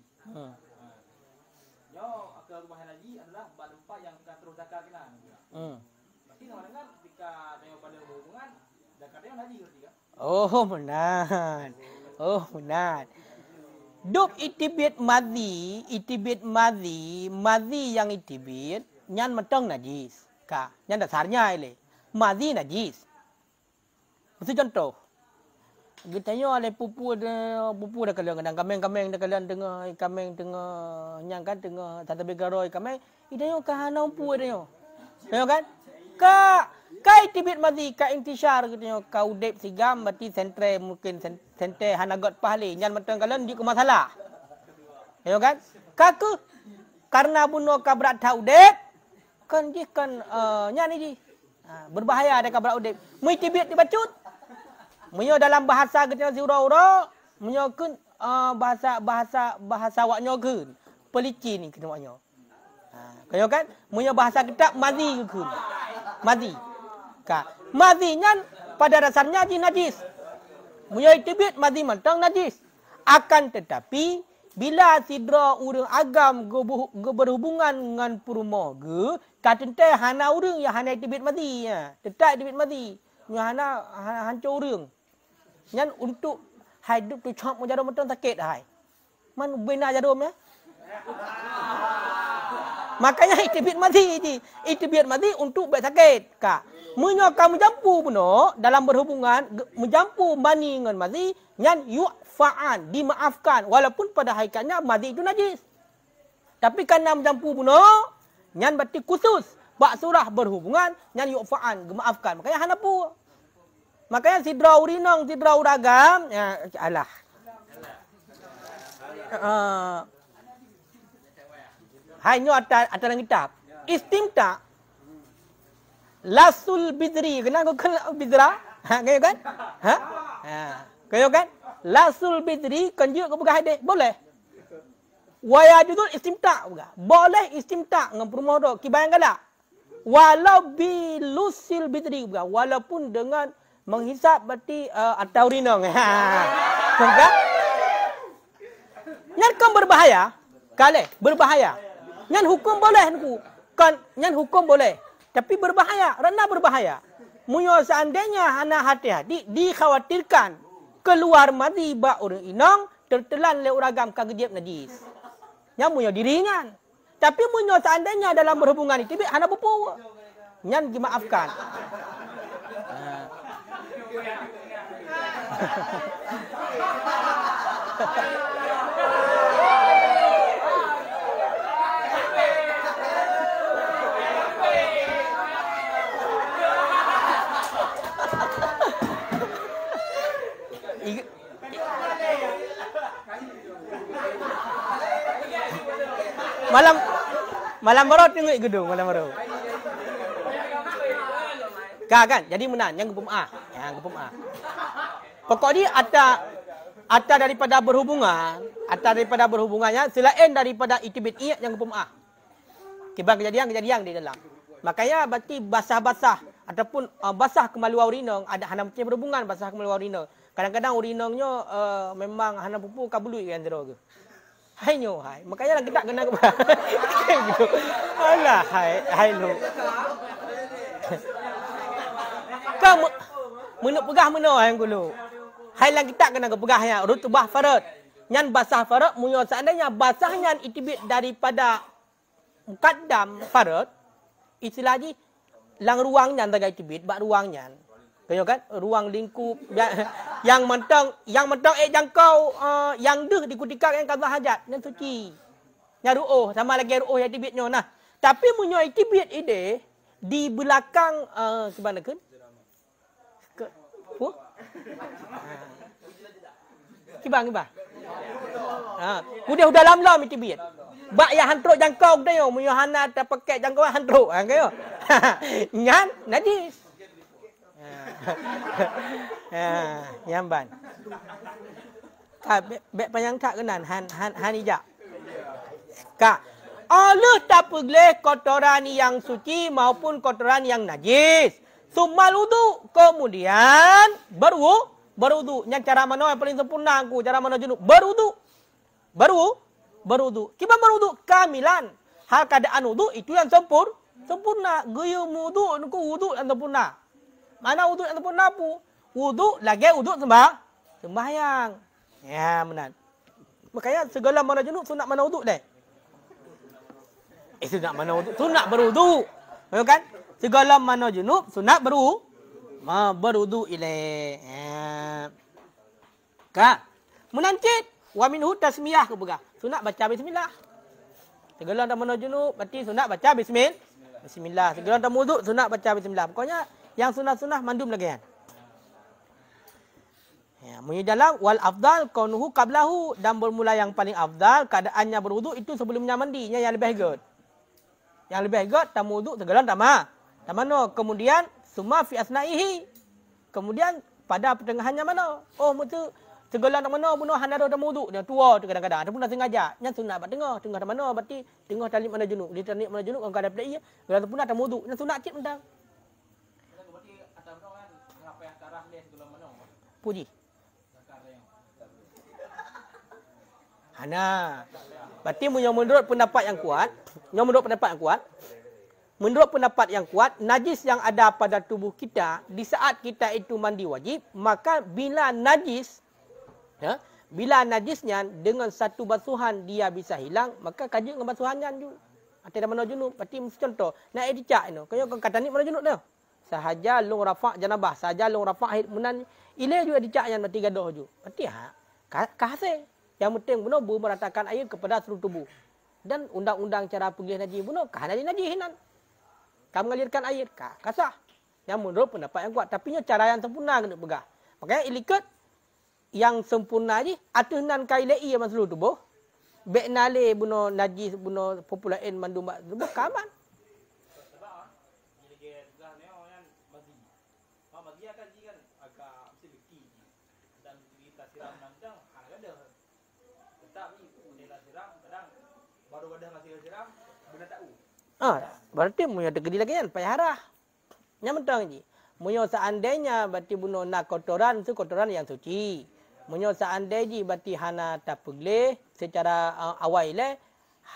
Ya, akal tubuh lagi adalah empat yang terus zakar kena. Tapi kalau dengar ketika tengok pada hubungan, zakar yang lagi. Kan? Oh, menang. Oh, menang. Dup itibit madhi, itibit madhi, madhi yang itibit, nyan matang najis. Hmm. Mekah yang sarinya ini mazi najis. Mesti contoh. Kita tanya oleh pupu ada pupu dah kalau dengan kami kami dah kalau dengar kami dengar nyang kan dengar tata begaroi kami ida yo kahana pupu ada yo. Tengok kan? Ka kai tibit mazi ka intisar kita yo ka si gam, mati sentre mungkin sentre hanagot pahali nyang matang kalau di ko masalah. Tengok kan? Kaku karena bunuh kabrat tau dek kan dia kan uh, eh, nyanyi ji. Ha, berbahaya ada kabar udip. Mui tibit dibacut. Menyo dalam bahasa kita ziura-ura, menyo kun uh, eh, bahasa bahasa bahasa wak nyo kun. Pelici ni kita wak nyo. Ha, kayo kan? Menyo bahasa kita mazi kun. Mazi. Ka. Mazi nyan pada dasarnya ji najis. Menyo tibit mazi mentang najis. Akan tetapi bila sidra urang agam ge berhubungan dengan purmo, ge katun te hana urang yang hana tibit mati ya tetak tibit mati nya hana ha- hancur urang nyan untuk hidup tu cak mo jarum tentang sakit hai man bina jarum ya makanya itibit mati ini eh, itibit mati untuk bersakit kak Menyo akan menjampu puno dalam berhubungan menjampu bani dengan mazi yang yu'fa'an dimaafkan walaupun pada hakikatnya mazi itu najis. Tapi kerana menjampu puno yang berarti khusus bak surah berhubungan yang yu'fa'an dimaafkan. Makanya hanapu. Makanya sidra urinong sidra uragam ya Allah. Uh, ah. hanya atas atas kitab. Istimta' Lasul bidri. Kenal kau kena bidra? Ha, kau kan? Ha? Ha. Kau kan? Lasul bidri kan juga kau buka hadis. Boleh. Wa ya istimta' juga. Boleh istimta' dengan perumah tu. Ki Walau bilusil bidri juga. Walaupun dengan menghisap berarti uh, atau rinong. Ha. Kau kan? Yang kau berbahaya. Kale, berbahaya. Yang hukum boleh. Kan, yang hukum boleh. Tapi berbahaya, rendah berbahaya. Muyo seandainya hana hati-hati, dikhawatirkan keluar mati Ba orang inong tertelan le uragam kagejep najis. Nya muyo diringan. Tapi muyo seandainya dalam berhubungan itu bi hana bepo. Nyan dimaafkan. Ha. Ah. (laughs) malam malam baru tengok gedung malam baru. Kan kan? Jadi menang yang gebum A. Yang gebum A. Pokok dia ada atas daripada berhubungan, ada daripada berhubungannya selain daripada itibit iat yang gebum A. Kibang kejadian kejadian di dalam. Makanya berarti basah-basah ataupun uh, basah kemaluan urinong ada hanam punya berhubungan basah kemaluan urinong. Kadang-kadang urinongnya uh, memang hanam pupu kabului kan tu hai nyo hai. Makanya lah kita kena ke Alah hai, hai nyo. Kau mana pegah mana hai gulu. Hai lah kita kena ke pegah ya. Rutubah farad. yang basah farad. Munyo seandainya basah nyan itibit daripada mukaddam farad. Istilah lagi lang ruang nyan tegak itibit. Bak ruang nyan. Tengok kan ruang lingkup yang, (laughs) yang mentang yang mentang eh jangkau yang dah uh, dikutikak yang kata hajat yang suci. Yang ruuh sama lagi ruuh yang tibitnya nah. Tapi munyo tibit ide di belakang uh, ke mana ke? Ke apa? Kibang kibang. Ha, kuda udah lam-lam tibit. Bak yang hantuk jangkau kita yo, munyo hana ta paket jangkau hantuk. Ha kayo. (laughs) Ngan najis ha, (laughs) ya, nyamban. Kak, bek panjang kak kenan, han, han, han ijak. Kak, Allah tak pegelih kotoran yang suci maupun kotoran yang najis. Sumal wudhu, kemudian berwu, berwudhu. Yang cara mana yang paling sempurna aku, cara mana jenuh, berwudhu. Berwu, berwudhu. Kibang berwudhu, kamilan. Hal keadaan wudhu itu yang sempurna sempurna. Geyum wudhu, nuku wudhu yang sempurna mana wuduk yang sempurna pun. Wuduk lagi wuduk sembah sembahyang. Ya, menan. Makanya segala mana junub sunat mana wuduk deh. Eh, sunat mana wuduk? Sunat berwuduk. Betul kan? Segala mana junub sunat beru ma berwudu ile. Ya. Ka. Menancit wa minhu tasmiyah ke bukan? Sunat baca bismillah. Segala dah mana junub, berarti sunat baca bismillah. Bismillah. Segala dah wuduk sunat baca bismillah. Pokoknya yang sunnah-sunnah mandum lagi kan. Ya, Munyi dalam wal afdal kaunuhu kablahu dan bermula yang paling afdal keadaannya berwuduk itu sebelumnya mandinya yang lebih good. Yang lebih good tamu wuduk segala tama. Tama no kemudian summa fi asnaihi. Kemudian pada pertengahannya mana? Oh mesti segala nak mana bunuh handara tamu wuduk dia tua tu kadang-kadang ataupun dah sengaja. Yang sunat pada tengah tengah mana berarti tengah talib mana junub. Dia talib mana junub kalau ada pedai. Kalau pun ada tamu wuduk yang sunat cip mentang. Puji. Hana. Berarti menurut pendapat yang kuat, menurut pendapat yang kuat, menurut pendapat yang kuat, najis yang ada pada tubuh kita, di saat kita itu mandi wajib, maka bila najis, ya, bila najisnya dengan satu basuhan dia bisa hilang, maka kaji dengan basuhannya juga. Tidak mana junub. Berarti mesti contoh, nak edicak itu. Kau kata ni mana junub dia? Sahaja lung rafak janabah. Sahaja lung rafak munan. Ile juga dicak yang mati gadoh ju. Mati ha. Kahse. Yang penting buno bu meratakan air kepada seluruh tubuh. Dan undang-undang cara pergi naji bunuh. Kah naji naji hinan. Kah mengalirkan air. Kah kasah. Yang menurut pendapat yang kuat. Tapi cara yang sempurna kena pegah. Makanya ilikut. Yang sempurna je. Atuh nan kaila yang seluruh tubuh. Bek nale bunuh najis bunuh populain mandumbak tubuh. Kaman. Ha, berarti mu yang tergedi lagi kan payah harah. Yang mentang ni. Mu seandainya berarti bunuh nak kotoran tu kotoran yang suci. Mu seandainya berarti hana ah tak pegle secara uh, awal le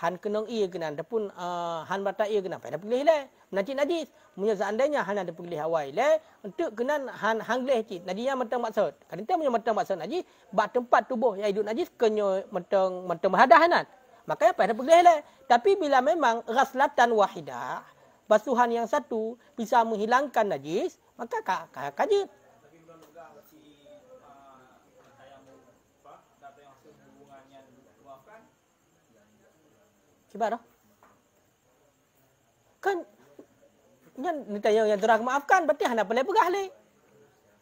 han kenong ia kena ataupun uh, han bata ia kena payah pilih le. Najis najis. Mu seandainya hana tak pilih awal le untuk kena han hangle ti. Najis yang mentang maksud. Kadang-kadang mu mentang maksud najis ba tempat tubuh yang hidup najis kena mentang mentang hadah hanat maka apa ada boleh lah. Tapi bila memang raslatan wahidah, basuhan yang satu bisa menghilangkan najis, maka Tapi apa? yang kak kak kaji. Siapa dah? Kan, kan ni tanya yang terang maafkan berarti hana boleh pegah lah.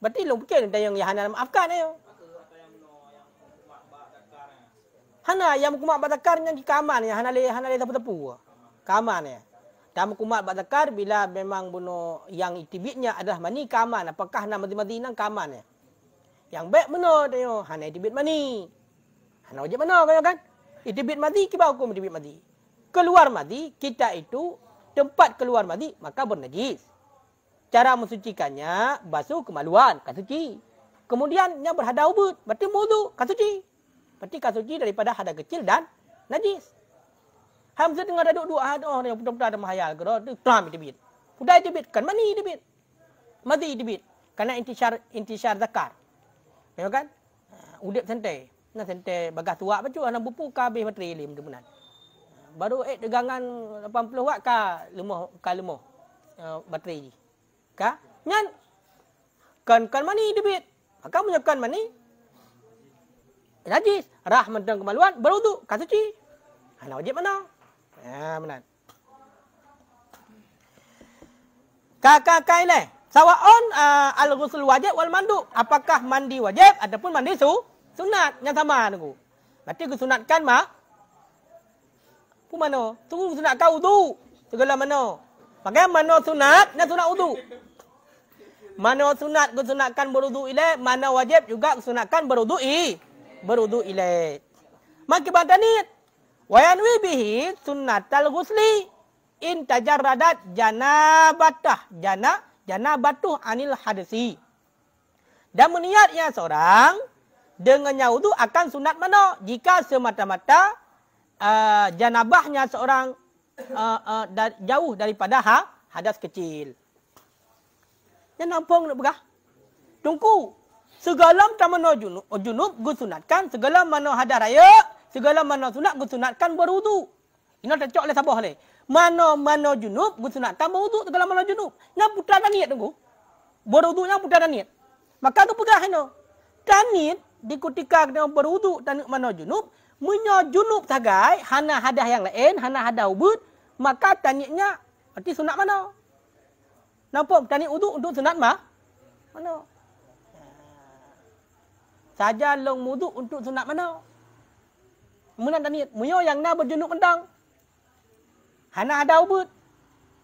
Berarti lu fikir ditanya yang hana maafkan ayo. Eh. Hana yang berkumat bak zakar yang kaman ya hana le hana le tepu-tepu. Kaman ya. Dan berkumat bak zakar bila memang bunuh yang itibitnya adalah mani kaman apakah nama mati-mati nang kaman ya. Yang baik deh yo. hana itibit mani. Hana wajib mano kan kan? Itibit mati kita bau hukum itibit mati. Keluar mati kita itu tempat keluar mati maka bernajis. Cara mensucikannya basuh kemaluan kasuci. Kemudiannya berhadau but berarti mudu kasuci petikan suci daripada hadas kecil dan najis. Hamzah tengah ada dua-dua ah orang yang putar-putar ada mahayal ke tu tram debit. Pudai debit kan mani debit. Mazi debit. Karena intisar intisar zakar. Ya kan? Ah, Udip santai. Nah santai bagas tuak baju anak bupu ka habis materi lim kemudian. Baru eh degangan tegangan puluh watt ka lemah ka lemah. Uh, baterai ni. Ka? Nyan. Kan kan mani debit. Maka ah, punya kan mani dia eh, najis. Rah mentang kemaluan, beruduk, kan suci. Hala wajib mana? Ya, menan. Kakak kailah. Sawak on uh, al-ghusl wajib wal mandu. Apakah mandi wajib ataupun mandi su? Sunat yang sama aku. Berarti aku sunatkan mak. Pun mana? Tunggu sunatkan udu. Segala mana? Pakai mana sunat dan sunat udu. Mana sunat aku sunatkan berudu ilai. Mana wajib juga aku sunatkan berudu ilai. Berudu ilaih. Maka bantanit. Wa yanwi bihi sunnatal ghusli in tajarradat janabatah. Jana batuh anil hadisi. Dan meniatnya seorang dengan wudu akan sunat mana jika semata-mata uh, janabahnya seorang uh, uh, da, jauh daripada ha, hadas kecil. Yang nampung nak berah. tunggu segala mana junub, oh, junub gusunatkan, segala mana hadar raya, segala mana sunat gusunatkan berudu. Ini tak cocok oleh sabah leh. Mana-mana junub gusunatkan berudu, segala mana junub. Yang putra dan niat tunggu. berudu yang putra dan niat. Maka tu pegah kena. Dan niat dikutika dengan berudu dan mana junub, munya junub sagai hana hadah yang lain, hana hadah ubud, maka tanyanya arti sunat mana? Nampak tanya uduk untuk sunat mah? Mana? saja long muduk untuk sunat mana. Munan tani, muyo yang nak berjunuk mendang. Hana ada ubut.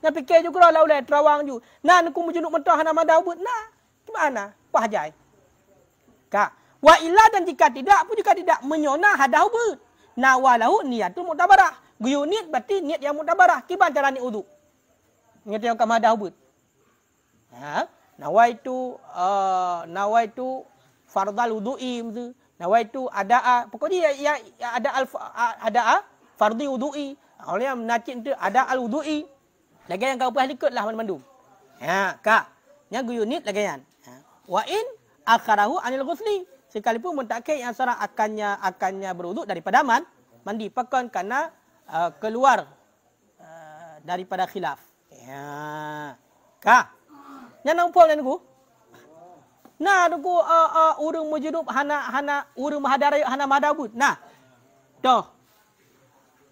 Nya fikir juga lah lah terawang ju. Na nuku berjunuk mentah hana ada ubut. Na, cuma hana, kuah hajai. Kak, wa ilah dan jika tidak pun juga tidak menyona ada ubut. Na walau niat tu mutabarah. Guyu niat berarti niat yang mutabarah. Kiban cara ni uduk. Niat yang kamah ada ubut. Ha? Nawai tu, uh, ah, nawai tu fardal wudu'i tu. Nawaitu ada'a. Pokoknya ya, ya, ada al ada fardhi wudu'i. Oleh yang nakit tu al wudu'i. Lagi yang kau pernah ikut lah mandu-mandu. Ya, kak. Ini aku unit lagi kan? yang. Wa in akharahu anil ghusli. Sekalipun mentakik yang seorang akannya akannya berwuduk daripada man. Mandi pakon kerana uh, keluar uh, daripada khilaf. Ya. Kak. Ini nampak yang aku. Nah, dugu uh, ah, uh, ah, urung majudup hana hana urung mahadarayuk hana madabut. Nah. Toh.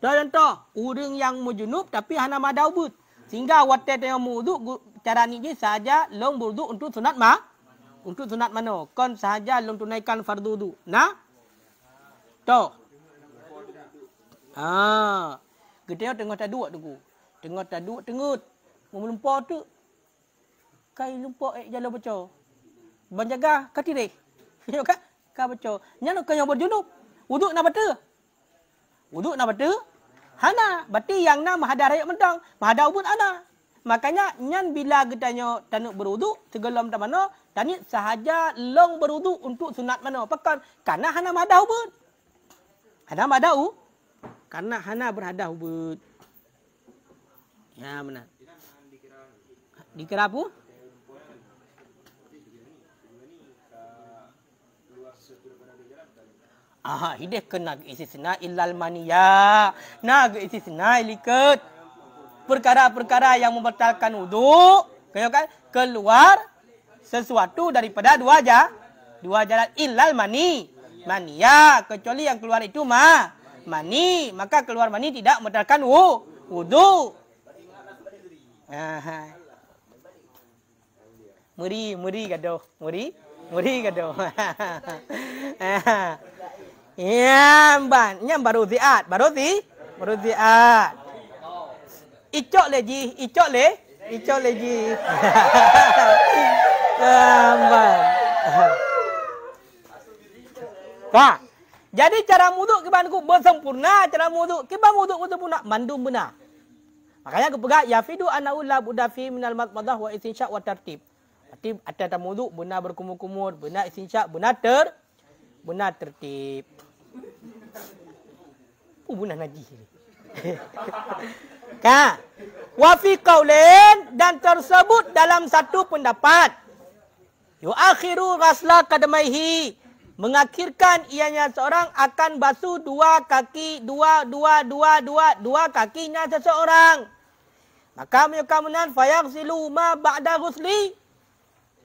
Toh dan toh, urung yang majunub tapi hana madabut. Sehingga watte de mudu cara ni je saja long burdu untuk sunat ma. Untuk sunat mano? Kon saja long tunaikan fardu du. Nah. Toh. Ah. Gedeo dua taduk tengok Tengah dua tengut. Mau melumpur tu. Kai lumpur ek jalan pecah menjaga katire. Yo kan? kau baca. (laughs) Nya nak kayo berjunub. Wuduk nak bata. Wuduk nak bata. Hana berarti yang nak menghadap rakyat mentang, menghadap ubun ana. Makanya nyan bila kita getanyo tanuk berwuduk tegelom ta mano, tani sahaja long berwuduk untuk sunat mano. Pakan karena hana menghadap ubun. Hana menghadap u karena hana berhadap ubun. Ya mana? Dikira apa? Aha, hidup ke nak istisna ilal mania, Nak isi istisna ikut perkara-perkara yang membatalkan wudu. kan Keluar sesuatu daripada dua aja. Dua jalan ilal mani. mania kecuali yang keluar itu ma mani, maka keluar mani tidak membatalkan wudu. Aha. Muri, muri gaduh. Muri, muri gaduh. (laughs) Ya Nyamban. Nyam baru ziat. Baru zi? Baru ziat. Icok lagi, ji. Icok le? Icok lagi. (laughs) Ya Nyamban. Pak. Jadi cara muduk kibang aku bersempurna. Cara muduk kibang muduk itu pun nak mandum benar. Makanya aku pegang. ya Yafidu anna'ulla budafi minal matmadah wa isinsyak wa tertib. Arti atas muduk benar berkumur-kumur. Benar isinsyak benar ter. Benar tertib. Apa bunah najis ni? (laughs) Ka? Wafi kaulin dan tersebut dalam satu pendapat. akhiru rasla kademaihi. Mengakhirkan ianya seorang akan basuh dua kaki, dua, dua, dua, dua, dua kakinya seseorang. Maka menyukamunan fayang silu ma ba'da rusli.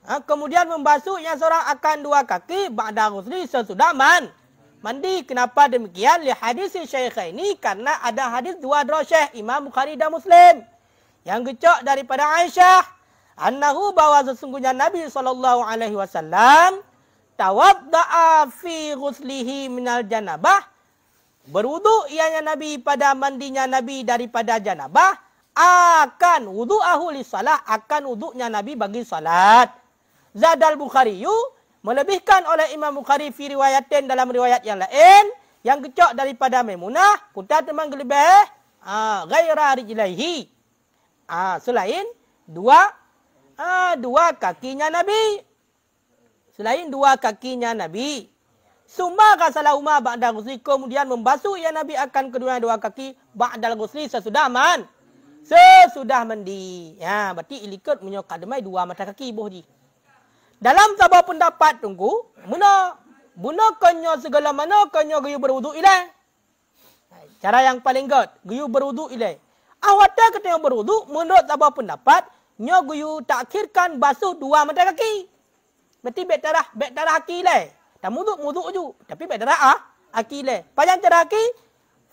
Ha, kemudian membasuhnya seorang akan dua kaki ba'da rusli sesudah man mandi. Kenapa demikian? Li hadis syekh ini karena ada hadis dua dra Imam Bukhari dan Muslim. Yang gecok daripada Aisyah, annahu bahwa sesungguhnya Nabi sallallahu alaihi wasallam tawadda'a fi ghuslihi minal janabah. Berwudu ianya Nabi pada mandinya Nabi daripada janabah akan wudu ahli salat akan wudunya Nabi bagi salat. Zadal Bukhariyu melebihkan oleh Imam Bukhari fi riwayatin dalam riwayat yang lain yang kecok daripada Maimunah kutat teman gelebeh ah ghaira rijlaihi ah selain dua ah dua kakinya Nabi selain dua kakinya Nabi Suma kasala Umar ba'da ghusli kemudian membasuh ya Nabi akan kedua dua kaki ba'da ghusli sesudah man sesudah mandi ya berarti ilikut menyo kademai dua mata kaki boh di dalam sebuah pendapat tunggu mana mana kanya segala mana kanya guyu berwuduk ilai cara yang paling god gayu berwuduk ilai awata kata yang berwuduk menurut sebuah pendapat nyo gayu takhirkan basuh dua mata kaki berarti bek darah bek darah kaki ilai tak muduk muduk ju tapi bek darah ah kaki ilai payang cara kaki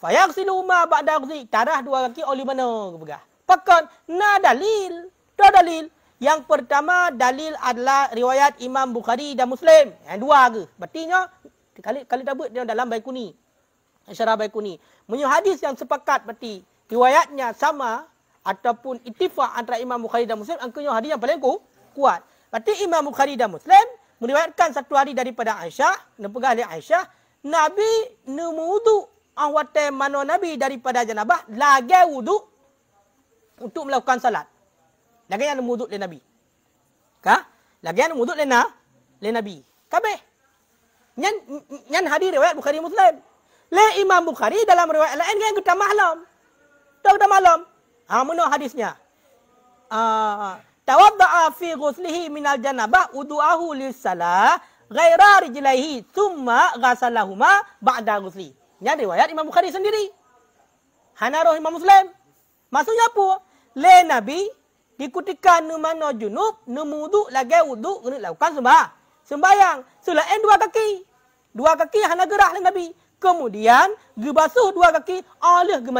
fayaghsilu ma ba'da ghzi darah dua kaki oli mana kebegah pakon na dalil dua dalil yang pertama dalil adalah riwayat Imam Bukhari dan Muslim. Yang dua ke? Bertinya kali kali tabut dia dalam Baikuni. Syarah Baikuni. Punya hadis yang sepakat berarti riwayatnya sama ataupun ittifaq antara Imam Bukhari dan Muslim angkanya hadis yang paling kuat. Berarti Imam Bukhari dan Muslim meriwayatkan satu hari daripada Aisyah, nampak dari Aisyah, Nabi nemudu awate mano Nabi daripada janabah lagi wudu untuk melakukan salat lagi ada mudut le nabi ka lagi ada mudut le na le nabi kabe nyan nyan hadir riwayat bukhari muslim le imam bukhari dalam riwayat lain yang kita mahlam, tahu kita mahlam, ah, ha mana hadisnya uh, tawadda'a fi ghuslihi min al-janaba udu'ahu lis-salah ghaira rijlaihi thumma ghasalahuma ba'da ghusli. Ini riwayat Imam Bukhari sendiri. Hanaroh Imam Muslim. Maksudnya apa? Le Nabi dikutikan ni mana junub, ni muduk lagi uduk, kena lakukan sembah. Sembayang, selain dua kaki. Dua kaki yang nak gerak oleh Nabi. Kemudian, gebasuh dua kaki oleh ke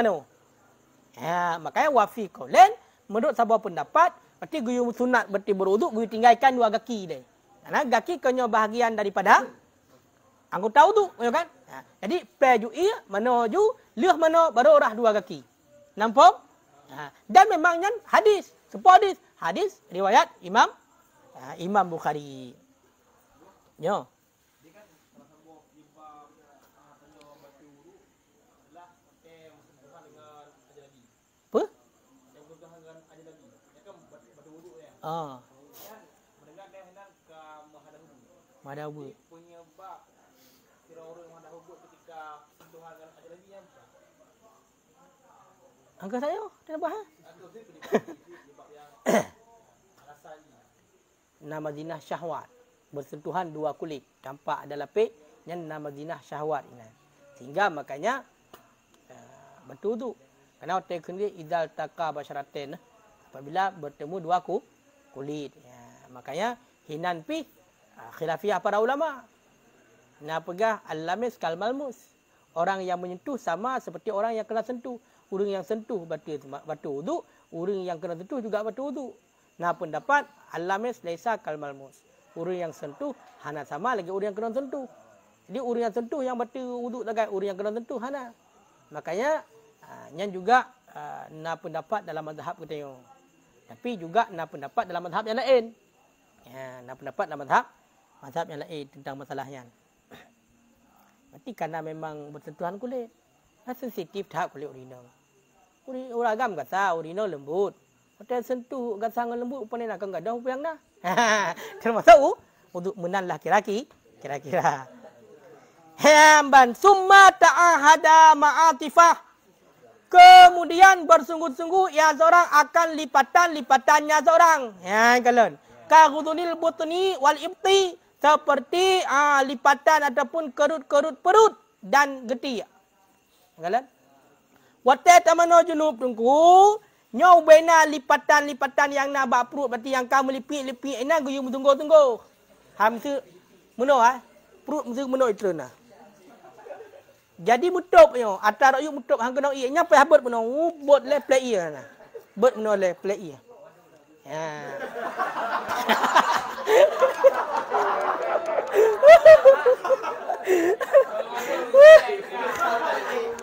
Ya, ha, makanya wafi kau lain, menurut sebuah pendapat, berarti guyu sunat berarti beruduk, guyu tinggalkan dua kaki dia. Karena kaki kena bahagian daripada anggota uduk, ya kan? Ya. Jadi, peju ia, mana ju, lih mana, baru orang dua kaki. Nampak? Ha. Dan memangnya hadis. Sebuah hadis, hadis riwayat Imam uh, Imam Bukhari. Yo. Ah. Mendengar dia Angka saya dia nampak ha? (coughs) nama zinah syahwat bersentuhan dua kulit tampak ada lapik yang nama zinah syahwat ini. Sehingga makanya eh, betul tu. Kenapa tekun dia idal taka basyaratin eh. apabila bertemu dua ku, kulit. Ya, makanya hinan pi ah, khilafiyah para ulama. Nah pegah alamis kalmalmus. Orang yang menyentuh sama seperti orang yang kena sentuh. Urung yang sentuh batu batu wuduk, urung yang kena sentuh juga batu wuduk. Nah pendapat alamis laisa kalmalmus. Urung yang sentuh hana sama lagi urung yang kena sentuh. Jadi urung yang sentuh yang batu wuduk dengan urung yang kena sentuh hana. Makanya ah, yang juga ah, nak pendapat dalam mazhab kita yang tapi juga nak pendapat dalam mazhab yang lain. Ya, nak pendapat dalam mazhab mazhab yang lain tentang masalahnya. Berarti kerana memang bersentuhan kulit. sensitif tak kulit orang. Uri gam kata, uri no lembut. Kata sentuh kata sangat lembut, upanin nak kengkak dah, upayang dah. Kalau (laughs) masa untuk menan laki-laki, kira-kira. Hemban, summa ta'ahada ma'atifah. Kemudian bersungguh-sungguh ia ya seorang akan lipatan-lipatannya ya seorang. Ya, kalian. Kaguzunil butni wal ibti. Seperti ah, lipatan ataupun kerut-kerut perut dan getih. Kalian. Wate tamano junub tungku. Nyau bena lipatan-lipatan yang na bak perut. Berarti yang kau melipik-lipik. Ina guyu tunggu tunggu Ha mesti. Meno ha. Perut mesti meno itu na. Jadi mutup yo. Atar rakyu mutup. Hang kena iya. Nyapa habot meno. Ubut uh, leh play iya na. Bud meno leh play iya. Ha. Ha.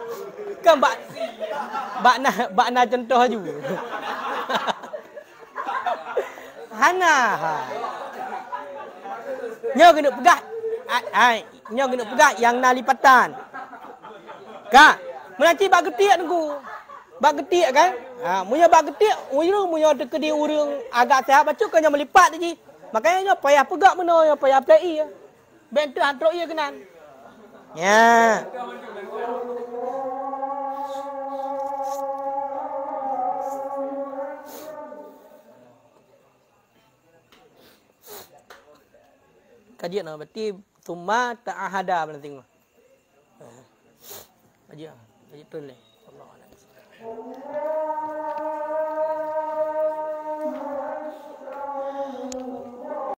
(laughs) bukan bak bak nak bak nak contoh aju. Hana. nyok kena pegah. Ai, nyo kena pegah yang nak lipatan. Ka, menanti bak getiak nunggu. Bak getiak kan? Ha, munya bak getiak, uyuh munya de kedi urang agak sehat baca kan yang melipat tadi. Makanya nyo payah pegak mena yo payah play ya. Bentu antro iya kenan. Ya. kajian lah. Berarti summa ta'ahada pernah tengok. Kajian. Kajian tu ni. Allah Allah.